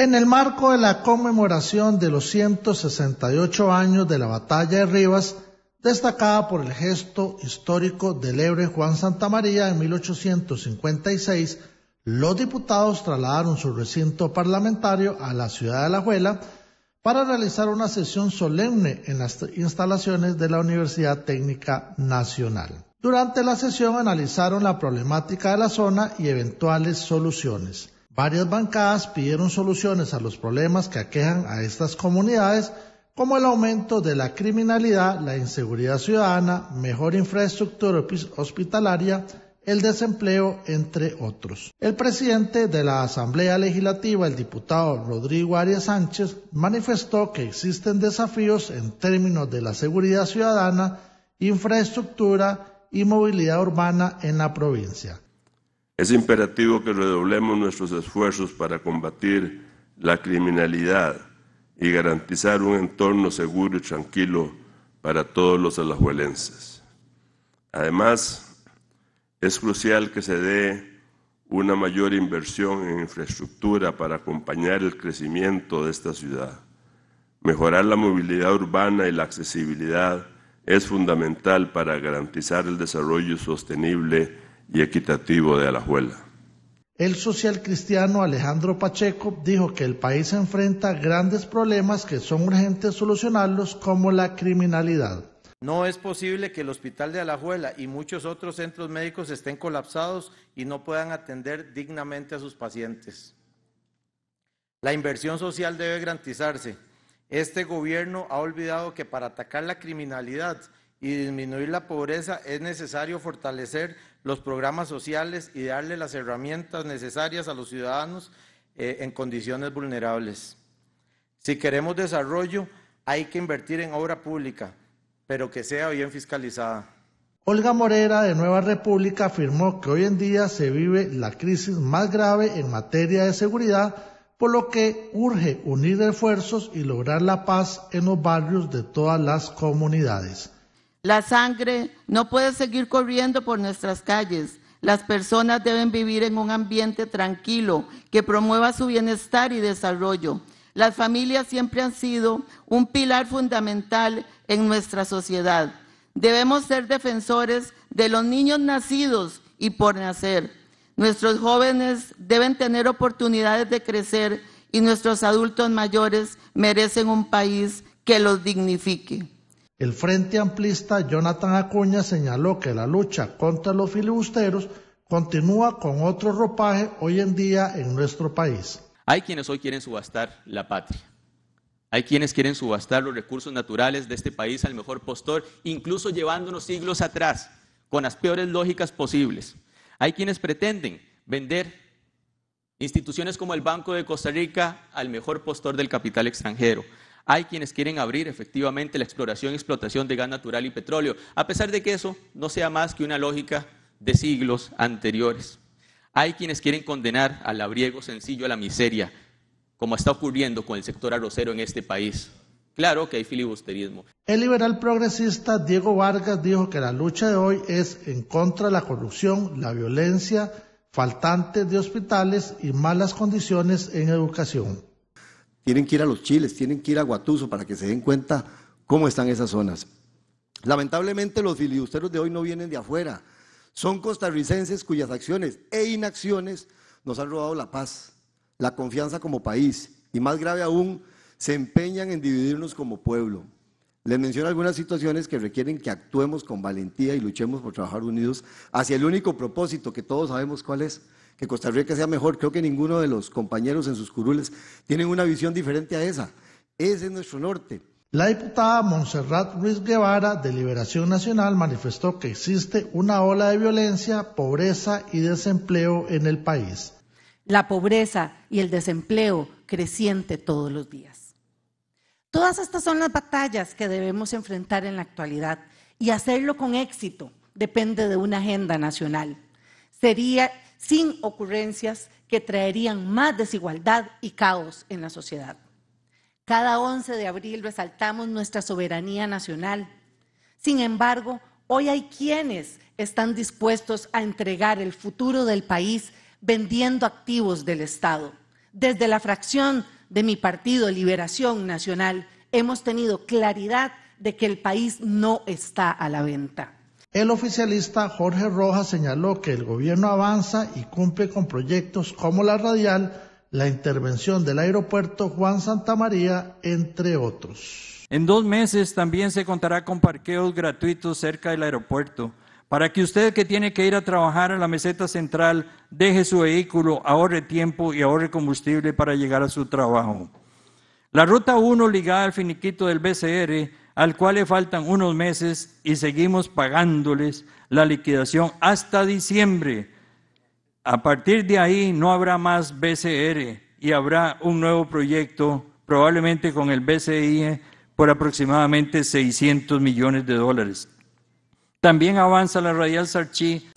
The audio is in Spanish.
En el marco de la conmemoración de los 168 años de la Batalla de Rivas, destacada por el gesto histórico del Ebre Juan Santa María en 1856, los diputados trasladaron su recinto parlamentario a la ciudad de La Juela para realizar una sesión solemne en las instalaciones de la Universidad Técnica Nacional. Durante la sesión analizaron la problemática de la zona y eventuales soluciones. Varias bancadas pidieron soluciones a los problemas que aquejan a estas comunidades, como el aumento de la criminalidad, la inseguridad ciudadana, mejor infraestructura hospitalaria, el desempleo, entre otros. El presidente de la Asamblea Legislativa, el diputado Rodrigo Arias Sánchez, manifestó que existen desafíos en términos de la seguridad ciudadana, infraestructura y movilidad urbana en la provincia. Es imperativo que redoblemos nuestros esfuerzos para combatir la criminalidad y garantizar un entorno seguro y tranquilo para todos los alajuelenses. Además, es crucial que se dé una mayor inversión en infraestructura para acompañar el crecimiento de esta ciudad. Mejorar la movilidad urbana y la accesibilidad es fundamental para garantizar el desarrollo sostenible y equitativo de Alajuela. El cristiano Alejandro Pacheco dijo que el país enfrenta grandes problemas que son urgentes solucionarlos como la criminalidad. No es posible que el Hospital de Alajuela y muchos otros centros médicos estén colapsados y no puedan atender dignamente a sus pacientes. La inversión social debe garantizarse. Este gobierno ha olvidado que para atacar la criminalidad y disminuir la pobreza es necesario fortalecer los programas sociales y darle las herramientas necesarias a los ciudadanos eh, en condiciones vulnerables. Si queremos desarrollo, hay que invertir en obra pública, pero que sea bien fiscalizada. Olga Morera de Nueva República afirmó que hoy en día se vive la crisis más grave en materia de seguridad, por lo que urge unir esfuerzos y lograr la paz en los barrios de todas las comunidades. La sangre no puede seguir corriendo por nuestras calles. Las personas deben vivir en un ambiente tranquilo que promueva su bienestar y desarrollo. Las familias siempre han sido un pilar fundamental en nuestra sociedad. Debemos ser defensores de los niños nacidos y por nacer. Nuestros jóvenes deben tener oportunidades de crecer y nuestros adultos mayores merecen un país que los dignifique. El Frente Amplista Jonathan Acuña señaló que la lucha contra los filibusteros continúa con otro ropaje hoy en día en nuestro país. Hay quienes hoy quieren subastar la patria. Hay quienes quieren subastar los recursos naturales de este país al mejor postor, incluso llevándonos siglos atrás, con las peores lógicas posibles. Hay quienes pretenden vender instituciones como el Banco de Costa Rica al mejor postor del capital extranjero. Hay quienes quieren abrir efectivamente la exploración y explotación de gas natural y petróleo, a pesar de que eso no sea más que una lógica de siglos anteriores. Hay quienes quieren condenar al labriego sencillo a la miseria, como está ocurriendo con el sector arrocero en este país. Claro que hay filibusterismo. El liberal progresista Diego Vargas dijo que la lucha de hoy es en contra de la corrupción, la violencia, faltantes de hospitales y malas condiciones en educación. Tienen que ir a los chiles, tienen que ir a Guatuso para que se den cuenta cómo están esas zonas. Lamentablemente los filibusteros de hoy no vienen de afuera. Son costarricenses cuyas acciones e inacciones nos han robado la paz, la confianza como país y más grave aún, se empeñan en dividirnos como pueblo. Les menciono algunas situaciones que requieren que actuemos con valentía y luchemos por trabajar unidos hacia el único propósito que todos sabemos cuál es, que Costa Rica sea mejor. Creo que ninguno de los compañeros en sus curules tienen una visión diferente a esa. Ese es nuestro norte. La diputada Montserrat Ruiz Guevara de Liberación Nacional manifestó que existe una ola de violencia, pobreza y desempleo en el país. La pobreza y el desempleo creciente todos los días. Todas estas son las batallas que debemos enfrentar en la actualidad y hacerlo con éxito depende de una agenda nacional. Sería sin ocurrencias que traerían más desigualdad y caos en la sociedad. Cada 11 de abril resaltamos nuestra soberanía nacional. Sin embargo, hoy hay quienes están dispuestos a entregar el futuro del país vendiendo activos del Estado. Desde la fracción de mi partido Liberación Nacional hemos tenido claridad de que el país no está a la venta. El oficialista Jorge Rojas señaló que el gobierno avanza y cumple con proyectos como la radial, la intervención del aeropuerto Juan Santa María, entre otros. En dos meses también se contará con parqueos gratuitos cerca del aeropuerto, para que usted que tiene que ir a trabajar a la meseta central deje su vehículo, ahorre tiempo y ahorre combustible para llegar a su trabajo. La ruta 1 ligada al finiquito del BCR al cual le faltan unos meses y seguimos pagándoles la liquidación hasta diciembre. A partir de ahí no habrá más BCR y habrá un nuevo proyecto, probablemente con el BCI, e, por aproximadamente 600 millones de dólares. También avanza la Radial Sarchi.